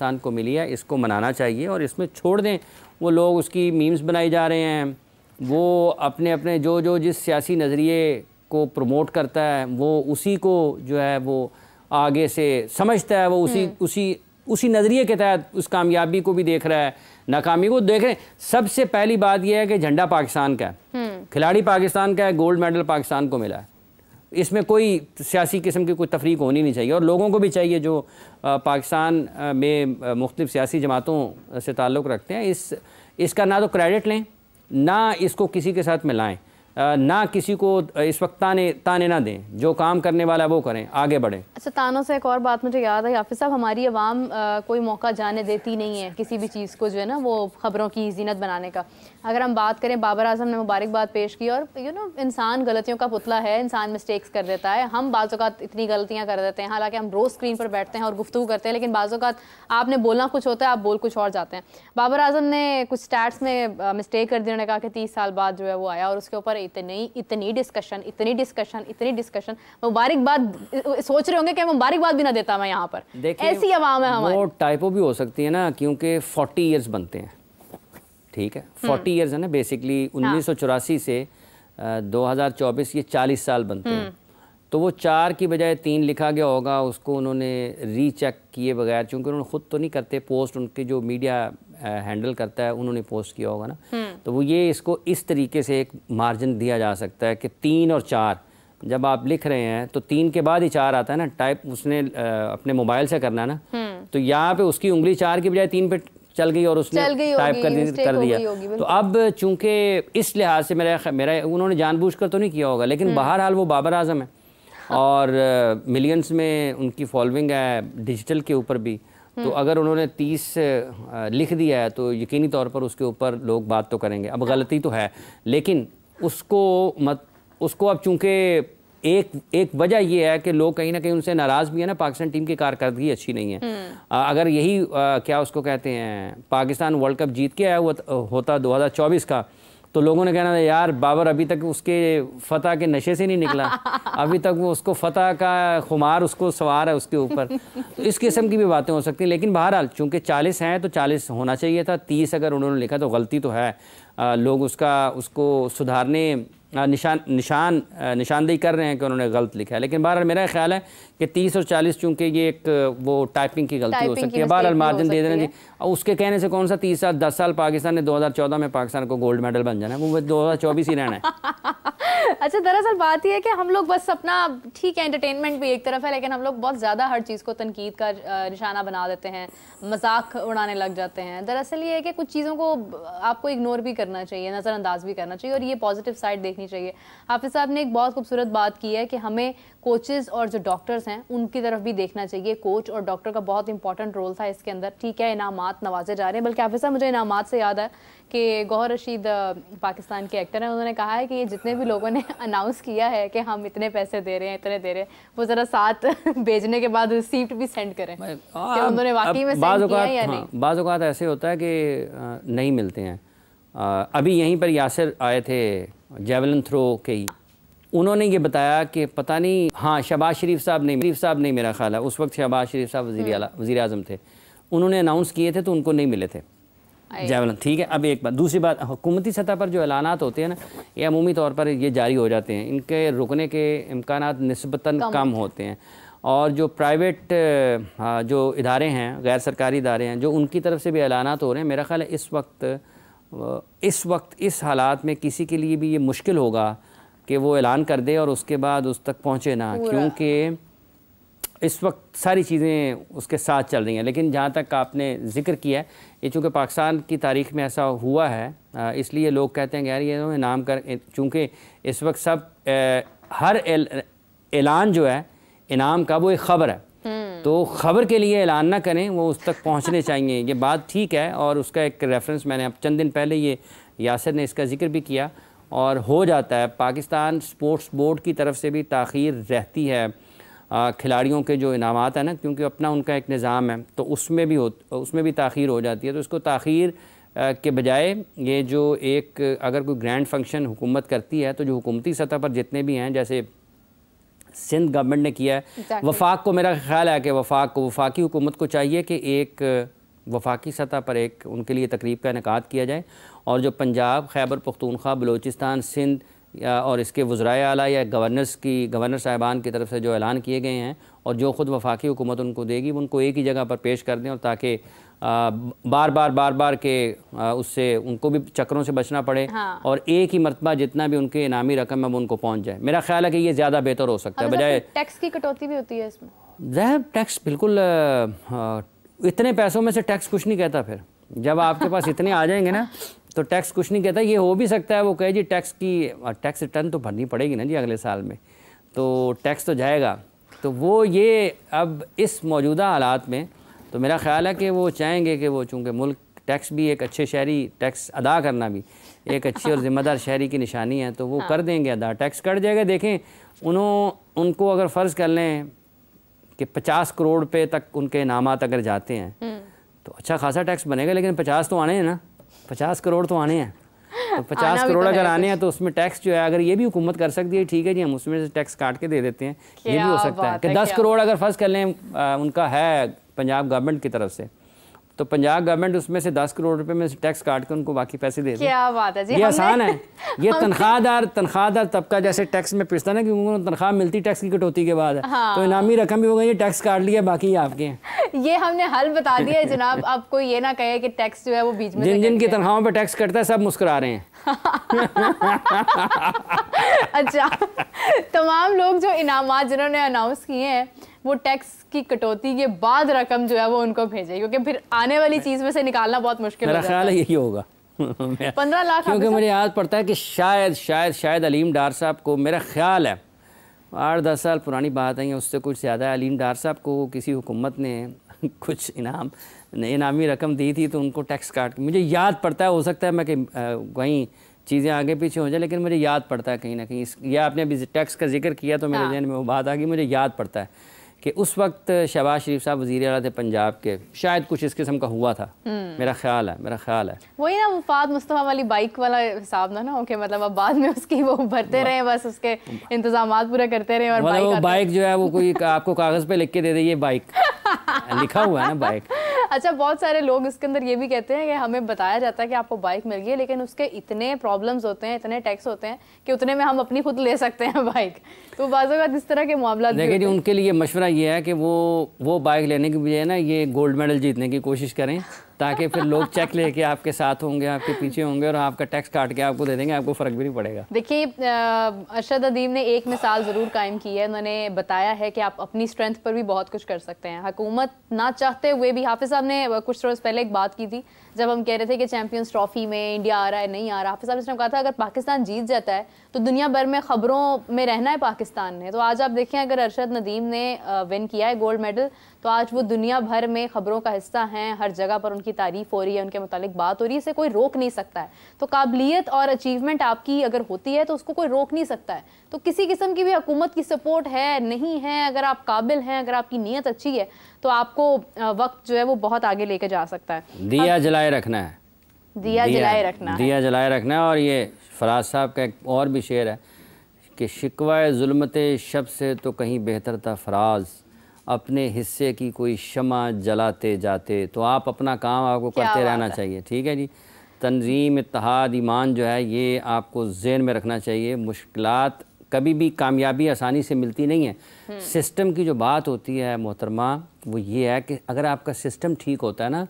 पाकिस्तान को मिली है इसको मनाना चाहिए और इसमें छोड़ दें वो लोग उसकी मीम्स बनाए जा रहे हैं वो अपने अपने जो जो जिस सियासी नज़रिए को प्रमोट करता है वो उसी को जो है वो आगे से समझता है वो उसी हम्म। उसी उसी नज़रिए के तहत उस कामयाबी को भी देख रहा है नाकामी को देख रहे हैं सबसे पहली बात यह है कि झंडा पाकिस्तान का है हम्म। खिलाड़ी पाकिस्तान का है गोल्ड मेडल पाकिस्तान को मिला है इसमें कोई सियासी किस्म की कोई तफरीक होनी नहीं चाहिए और लोगों को भी चाहिए जो पाकिस्तान में मुख्तु सियासी जमातों से ताल्लुक़ रखते हैं इस इसका ना तो क्रेडिट लें ना इसको किसी के साथ मिलाएँ ना किसी को इस वक्त ताने ताने ना दें जो काम करने वाला वो करें आगे बढ़ें अच्छा तानों से एक और बात मुझे याद है हाफिज साहब हमारी आवाम कोई मौका जाने देती नहीं है किसी भी चीज़ को जो है ना वो ख़बरों की जीनत बनाने का अगर हम बात करें बाबर आजम ने मुबारकबाद पेश की और यू नो इंसान गलतियों का पुतला है इंसान मिस्टेक्स कर देता है हम बाज़ात इतनी गलतियाँ कर देते हैं हालाँकि हम रोज़ स्क्रीन पर बैठते हैं और गुफ्तु करते हैं लेकिन बाज़ात आपने बोलना कुछ होता है आप बोल कुछ और जाते हैं बाबर आजम ने कुछ स्टैट्स में मिस्टेक कर दिया उन्होंने कहा कि तीस साल बाद जो है वो आया और उसके ऊपर है इतनी इतनी डिस्कशन इतनी डिस्कशन इतनी डिस्कशन मुबारकबाद सोच रहे होंगे कि मुबारकबाद भी ना देता मैं यहाँ पर ऐसी आवाम है हमारी वो टाइपो भी हो सकती है ना क्योंकि फोर्टी ईयर्स बनते हैं ठीक है फोर्टी हम्म। ईयर्स है ना बेसिकली हाँ। उन्नीस से दो ये चालीस साल बनते हैं हम्म। तो वो चार की बजाय तीन लिखा गया होगा उसको उन्होंने रीचेक किए बगैर चूँकि उन्होंने ख़ुद तो नहीं करते पोस्ट उनके जो मीडिया हैंडल करता है उन्होंने पोस्ट किया होगा ना हम्म। तो वो ये इसको इस तरीके से एक मार्जिन दिया जा सकता है कि तीन और चार जब आप लिख रहे हैं तो तीन के बाद ही चार आता है ना टाइप उसने अपने मोबाइल से करना ना हम्म। तो यहाँ पे उसकी उंगली चार की बजाय तीन पे चल गई और उसने टाइप कर दी कर दिया तो अब चूंकि इस लिहाज से मेरा मेरा उन्होंने जानबूझकर तो नहीं किया होगा लेकिन हम्म। बहरहाल वो बाबर आजम है हाँ। और मिलियंस में उनकी फॉलोइंग है डिजिटल के ऊपर भी तो हम्म। अगर उन्होंने तीस लिख दिया है तो यकीनी तौर पर उसके ऊपर लोग बात तो करेंगे अब गलती तो है लेकिन उसको मत उसको अब चूंकि एक एक वजह यह है कि लोग कहीं ना कहीं उनसे नाराज़ भी है ना पाकिस्तान टीम की कारकर्दगी अच्छी नहीं है आ, हम्म। अगर यही आ, क्या उसको कहते हैं पाकिस्तान वर्ल्ड कप जीत के आया हुआ होता 2024 का तो लोगों ने कहना था यार बाबर अभी तक उसके फतेह के नशे से नहीं निकला अभी तक वो उसको फतह का खुमार उसको सवार है उसके ऊपर तो इस किस्म की भी बातें हो सकती हैं लेकिन बहरहाल चूँकि चालीस हैं तो चालीस होना चाहिए था तीस अगर उन्होंने लिखा तो गलती तो है आ, लोग उसका उसको सुधारने निशान निशान निशानदेही कर रहे हैं कि उन्होंने गलत लिखा है लेकिन बहरहाल मेरा ख्याल है कि तीस और चालीस चूँकि ये एक वो टाइपिंग की गलती हो सकती है बहरहाल मार्जिन दे देना जी और उसके कहने से कौन सा तीस साल दस साल पाकिस्तान ने दो हज़ार चौदह में पाकिस्तान को गोल्ड मेडल बन जाना है वो दो हज़ार चौबीस ही रहना है अच्छा दरअसल बात यह है कि हम लोग बस अपना ठीक है एंटरटेनमेंट भी एक तरफ है लेकिन हम लोग बहुत ज़्यादा हर चीज़ को तनकीद का निशाना बना देते हैं मजाक उड़ाने लग जाते हैं दरअसल ये है कि कुछ चीज़ों को आपको इग्नोर भी करना चाहिए नज़रअंदाज भी करना चाहिए और ये पॉजिटिव साइड देखनी चाहिए हाफिज़ साहब ने एक बहुत खूबसूरत बात की है कि हमें कोचेज़ और जो डॉक्टर्स हैं उनकी तरफ भी देखना चाहिए कोच और डॉक्टर का बहुत इंपॉर्टेंट रोल था इसके अंदर ठीक है इनाम नवाजे जा रहे हैं बल्कि हाफिज़ मुझे इनाम से याद है कि गौर रशीद पाकिस्तान के एक्टर हैं उन्होंने कहा है कि ये जितने भी लोगों ने अनाउंस किया है कि हम इतने पैसे दे रहे हैं इतने दे रहे हैं वो ज़रा साथ भेजने के बाद रिसीप्ट भी सेंड करें हाँ, उन्होंने वाकई में बाज़ हाँ, ऐसे होता है कि नहीं मिलते हैं अभी यहीं पर यासर आए थे जेवलिन थ्रो के ही उन्होंने ये बताया कि पता नहीं हाँ शहबाज शरीफ साहब नहीं शरीफ साहब नहीं मेरा ख्याल है उस वक्त शहबाज शरीफ साहब वजी वजी अजम थे उन्होंने अनाउंस किए थे तो उनको नहीं मिले थे जैवलन ठीक है अब एक बात दूसरी बात हुकूमती सतह पर जो ऐलान होते हैं ना ये अमूमी तौर पर ये जारी हो जाते हैं इनके रुकने के इम्कान नस्बता कम, होते हैं और जो प्राइवेट हाँ, जो इदारे हैं गैर सरकारी इदारे हैं जो उनकी तरफ से भी ऐलान हो रहे हैं मेरा ख्याल है इस वक्त इस वक्त इस हालात में किसी के लिए भी ये मुश्किल होगा कि वो ऐलान कर दे और उसके बाद उस तक पहुँचे ना क्योंकि इस वक्त सारी चीज़ें उसके साथ चल रही हैं लेकिन जहाँ तक आपने जिक्र किया है ये चूँकि पाकिस्तान की तारीख में ऐसा हुआ है इसलिए लोग कहते हैं यार ये तो नाम कर चूँकि इस वक्त सब ए, हर ऐलान जो है इनाम का वो एक ख़बर है हम्म। तो ख़बर के लिए ऐलान ना करें वो उस तक पहुँचने चाहिए ये बात ठीक है और उसका एक रेफरेंस मैंने अब चंद दिन पहले ये यासर ने इसका जिक्र भी किया और हो जाता है पाकिस्तान स्पोर्ट्स बोर्ड की तरफ से भी तखीर रहती है खिलाड़ियों के जो इनाम है ना क्योंकि अपना उनका एक निज़ाम है तो उसमें भी हो उसमें भी तखीर हो जाती है तो इसको तखीर के बजाय ये जो एक अगर कोई ग्रैंड फंक्शन हुकूमत करती है तो जो हुकूमती सतह पर जितने भी हैं जैसे सिंध गवर्नमेंट ने किया है exactly. वफाक को मेरा ख्याल है कि वफाक को वफाकी हुकूमत को चाहिए कि एक वफाकी सतह पर एक उनके लिए तकरीब का इनका किया जाए और जो पंजाब खैबर पख्तूनख्वा बलोचिस्तान सिंध और इसके वज्राय आला या गवर्नर्स की गवर्नर साहबान की तरफ से जो ऐलान किए गए हैं और जो ख़ुद वफाकी हुकूमत उनको देगी उनको एक ही जगह पर पेश कर दें और ताकि बार बार बार बार के उससे उनको भी चक्करों से बचना पड़े हाँ। और एक ही मरतबा जितना भी उनके इनामी रकम है वो उनको पहुँच जाए मेरा ख्याल है कि ये ज़्यादा बेहतर हो सकता है तो बजाय टैक्स की कटौती भी होती है इसमें जहर टैक्स बिल्कुल इतने पैसों में से टैक्स कुछ नहीं कहता फिर जब आपके पास इतने आ जाएंगे ना तो टैक्स कुछ नहीं कहता ये हो भी सकता है वो कहे जी टैक्स की टैक्स रिटर्न तो भरनी पड़ेगी ना जी अगले साल में तो टैक्स तो जाएगा तो वो ये अब इस मौजूदा हालात में तो मेरा ख्याल है कि वो चाहेंगे कि वो चूँकि मुल्क टैक्स भी एक अच्छे शहरी टैक्स अदा करना भी एक अच्छी और ज़िम्मेदार शहरी की निशानी है तो वो हाँ। कर देंगे अदा टैक्स कट जाएगा देखें उन्हों उनको अगर फ़र्ज़ कर लें कि 50 करोड़ पे तक उनके इनाम अगर जाते हैं हम्म। तो अच्छा खासा टैक्स बनेगा लेकिन 50 तो आने हैं ना 50 करोड़ तो आने हैं तो 50 करोड़ तो अगर आने हैं तो उसमें टैक्स जो है अगर ये भी हुकूमत कर सकती है ठीक है जी हम उसमें से टैक्स काट के दे देते हैं ये भी हो सकता है कि दस करोड़ अगर फर्ज कर लें उनका है पंजाब गवर्नमेंट की तरफ से तो पंजाब गवर्नमेंट उसमें से दस करोड़ रुपए में टैक्स काट कर उनको बाकी पैसे दे क्या बात है जी ये आसान है ये तनख्वाहदार तनख्वाहदार तबका जैसे टैक्स में पिसता ना क्योंकि तनख्वाह मिलती टैक्स की कटौती के बाद हाँ। तो इनामी रकम भी हो गई टैक्स काट लिया बाकी आपके हैं ये हमने हल बता दिया है जनाब आपको ये ना कहे की टैक्स जो है वो बीच में जिन जिनकी तनख्वाहों पर टैक्स कटता है सब मुस्कुरा रहे हैं अच्छा तमाम लोग जो इनाम जिन्होंने अनाउंस किए हैं वो टैक्स की कटौती के बाद रकम जो है वो उनको भेजे क्योंकि फिर आने वाली चीज़ में से निकालना बहुत मुश्किल मेरा ख्याल है यही होगा पंद्रह लाख क्योंकि मुझे याद पड़ता है कि शायद शायद शायद अलीम डार साहब को मेरा ख्याल है आठ दस साल पुरानी बात है उससे कुछ ज़्यादा है अलीम डार साहब को किसी हुकूमत ने कुछ इनाम इनामी रकम दी थी तो उनको टैक्स काट मुझे याद पड़ता है हो सकता है मैं कि वही चीज़ें आगे पीछे हो जाए लेकिन मुझे याद पड़ता है कहीं ना कहीं या आपने अभी टैक्स का जिक्र किया तो मेरे हाँ। जहन में वो बात आ गई मुझे याद पड़ता है कि उस वक्त शहबाज शरीफ साहब वजी अला थे पंजाब के शायद कुछ इस किस्म का हुआ था हम्म। मेरा ख्याल है मेरा ख्याल है वही ना वफाद मुस्तफ़ा वाली बाइक वाला हिसाब ना ना ओके मतलब अब बाद में उसकी वो भरते रहे बस उसके इंतजाम पूरे करते रहे और मतलब बाइक जो है वो कोई आपको कागज़ पे लिख के दे दे ये बाइक लिखा हुआ है ना बाइक अच्छा बहुत सारे लोग इसके अंदर ये भी कहते हैं कि हमें बताया जाता है कि आपको बाइक मिल गई है लेकिन उसके इतने प्रॉब्लम्स होते हैं इतने टैक्स होते हैं कि उतने में हम अपनी खुद ले सकते हैं बाइक तो का इस तरह के मामला देखिए जी उनके लिए मशवरा ये है कि वो वो बाइक लेने की बजाय ना ये गोल्ड मेडल जीतने की कोशिश करें ताकि फिर लोग चेक लेके आपके साथ होंगे आपके पीछे होंगे और आपका टैक्स काट के आपको दे देंगे आपको फ़र्क भी नहीं पड़ेगा देखिए अरशद अदीम ने एक मिसाल ज़रूर कायम की है उन्होंने बताया है कि आप अपनी स्ट्रेंथ पर भी बहुत कुछ कर सकते हैं हुकूमत ना चाहते हुए भी हाफिज़ साहब ने कुछ रोज़ पहले एक बात की थी जब हम कह रहे थे कि चैम्पियंस ट्रॉफी में इंडिया आ रहा है नहीं आ रहा हाफिज़ साहब ने कहा था अगर पाकिस्तान जीत जाता है तो दुनिया भर में ख़बरों में रहना है पाकिस्तान ने तो आज आप देखें अगर अरशद नदीम ने विन किया है गोल्ड मेडल तो आज वो दुनिया भर में ख़बरों का हिस्सा हैं हर जगह पर उनकी उनकी तारीफ हो रही है उनके मतलब बात हो रही है इसे कोई रोक नहीं सकता है तो काबिलियत और अचीवमेंट आपकी अगर होती है तो उसको कोई रोक नहीं सकता है तो किसी किस्म की भी हुकूमत की सपोर्ट है नहीं है अगर आप काबिल हैं अगर आपकी नीयत अच्छी है तो आपको वक्त जो है वो बहुत आगे लेके जा सकता है दिया जलाए रखना है दिया, जलाए रखना दिया जलाए रखना है और ये फराज साहब का एक और भी शेर है कि शिकवा जुलमत शब से तो कहीं बेहतर था फराज़ अपने हिस्से की कोई शमा जलाते जाते तो आप अपना काम आपको करते रहना चाहिए ठीक है जी तंजीम इतहाद ईमान जो है ये आपको जेन में रखना चाहिए मुश्किल कभी भी कामयाबी आसानी से मिलती नहीं है हम्म। सिस्टम की जो बात होती है मोहतरमा वो ये है कि अगर आपका सिस्टम ठीक होता है ना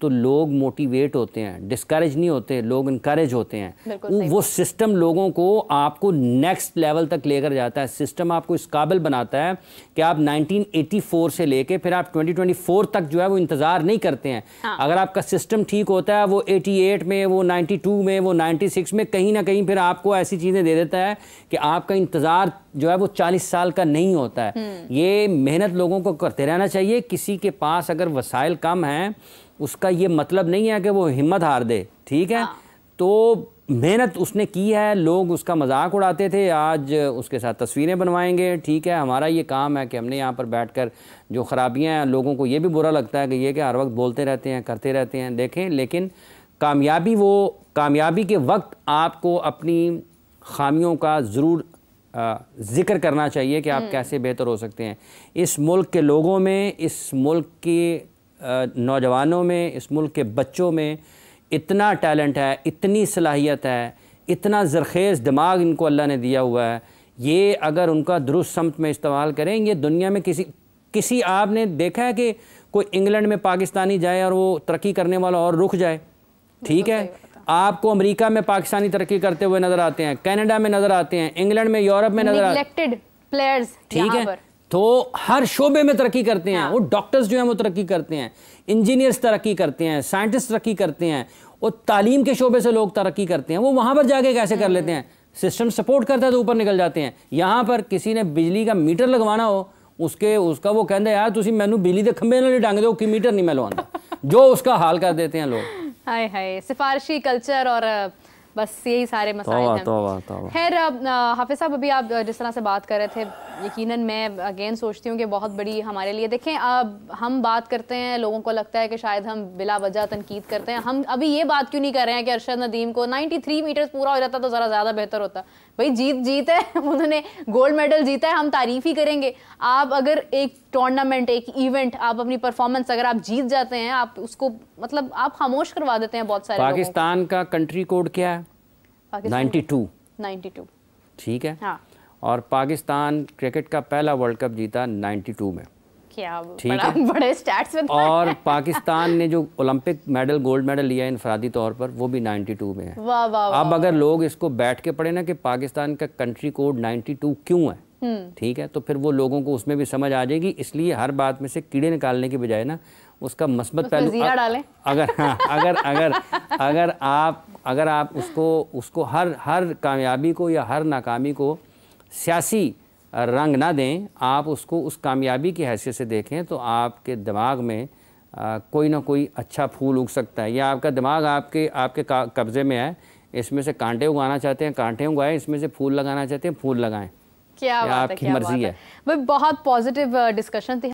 तो लोग मोटिवेट होते हैं डिस्करेज नहीं होते लोग इनक्रेज होते हैं वो सिस्टम लोगों को आपको नेक्स्ट लेवल तक लेकर जाता है सिस्टम आपको इस काबिल बनाता है कि आप 1984 से लेके फिर आप 2024 तक जो है वो इंतज़ार नहीं करते हैं हाँ। अगर आपका सिस्टम ठीक होता है वो 88 में वो 92 में वो 96 में कहीं ना कहीं फिर आपको ऐसी चीज़ें दे देता है कि आपका इंतज़ार जो है वो चालीस साल का नहीं होता है हम्म। ये मेहनत लोगों को करते रहना चाहिए किसी के पास अगर वसाइल कम हैं उसका ये मतलब नहीं है कि वो हिम्मत हार दे ठीक है हाँ। तो मेहनत उसने की है लोग उसका मजाक उड़ाते थे आज उसके साथ तस्वीरें बनवाएंगे ठीक है हमारा ये काम है कि हमने यहाँ पर बैठकर जो ख़राबियाँ हैं लोगों को ये भी बुरा लगता है कि ये कि हर वक्त बोलते रहते हैं करते रहते हैं देखें लेकिन कामयाबी वो कामयाबी के वक्त आपको अपनी खामियों का ज़रूर ज़िक्र करना चाहिए कि आप हम्म। कैसे बेहतर हो सकते हैं इस मुल्क के लोगों में इस मुल्क की नौजवानों में इस मुल्क के बच्चों में इतना टैलेंट है इतनी सलाहियत है इतना ज़रखेज़ दिमाग इनको अल्लाह ने दिया हुआ है ये अगर उनका दुरुस्त समत में इस्तेमाल करें ये दुनिया में किसी किसी आपने देखा है कि कोई इंग्लैंड में पाकिस्तानी जाए और वो तरक्की करने वाला और रुक जाए ठीक है आपको अमेरिका में पाकिस्तानी तरक्की करते हुए नज़र आते हैं कनाडा में नज़र आते हैं इंग्लैंड में यूरोप में नजर आते हैं प्लेयर्स ठीक है तो हर शोबे में तरक्की करते हैं हाँ। वो डॉक्टर्स जो हैं वो तरक्की करते हैं इंजीनियर्स तरक्की करते हैं साइंटिस्ट तरक्की करते हैं और तालीम के शोबे से लोग तरक्की करते हैं वो वहाँ पर जाके कैसे कर हम्म। लेते हैं सिस्टम सपोर्ट करता है तो ऊपर निकल जाते हैं यहाँ पर किसी ने बिजली का मीटर लगवाना हो उसके उसका वो कहते यार तुम मैं बिजली के खंबे नहीं डांग दो तो कि मीटर नहीं मैं लवाना जो उसका हाल कर देते हैं लोग हाय हाय सिफारशी कल्चर और बस यही सारे मसाइल हैं खैर हाफिज साहब अभी आप जिस तरह से बात कर रहे थे यकीनन मैं अगेन सोचती हूँ कि बहुत बड़ी हमारे लिए देखें अब हम बात करते हैं लोगों को लगता है कि शायद हम बिला वजह तनकीद करते हैं हम अभी ये बात क्यों नहीं कर रहे हैं कि अरशद नदीम को 93 मीटर पूरा हो जाता तो ज़रा ज़्यादा बेहतर होता भाई जीत जीत है उन्होंने गोल्ड मेडल जीता है हम तारीफ ही करेंगे आप अगर एक टूर्नामेंट एक इवेंट आप अपनी परफॉर्मेंस अगर आप जीत जाते हैं आप उसको मतलब आप खामोश करवा देते हैं बहुत सारे पाकिस्तान का कंट्री कोड क्या है ठीक है हाँ। और पाकिस्तान क्रिकेट का पहला वर्ल्ड कप जीता 92 में क्या ठीक है बड़े स्टैट्स में और पाकिस्तान ने जो ओलंपिक मेडल गोल्ड मेडल लिया इनफरादी तौर पर वो भी 92 में है वा, वा, अब अगर लोग इसको बैठ के पढ़े ना कि पाकिस्तान का कंट्री कोड 92 क्यों है हम्म। ठीक है तो फिर वो लोगों को उसमें भी समझ आ जाएगी इसलिए हर बात में से कीड़े निकालने के बजाय ना उसका मस्बत पहलू अगर हाँ अगर अगर अगर आप अगर आप उसको उसको हर हर कामयाबी को या हर नाकामी को सियासी रंग ना दें आप उसको उस कामयाबी की हैसियत से देखें तो आपके दिमाग में आ, कोई ना कोई अच्छा फूल उग सकता है या आपका दिमाग आपके आपके कब्ज़े में है इसमें से कांटे उगाना चाहते हैं कांटे उगाएं इसमें से फूल लगाना चाहते हैं फूल लगाएं क्या बात है आपकी मर्जी है, है। बहुत पॉजिटिव डिस्कशन थी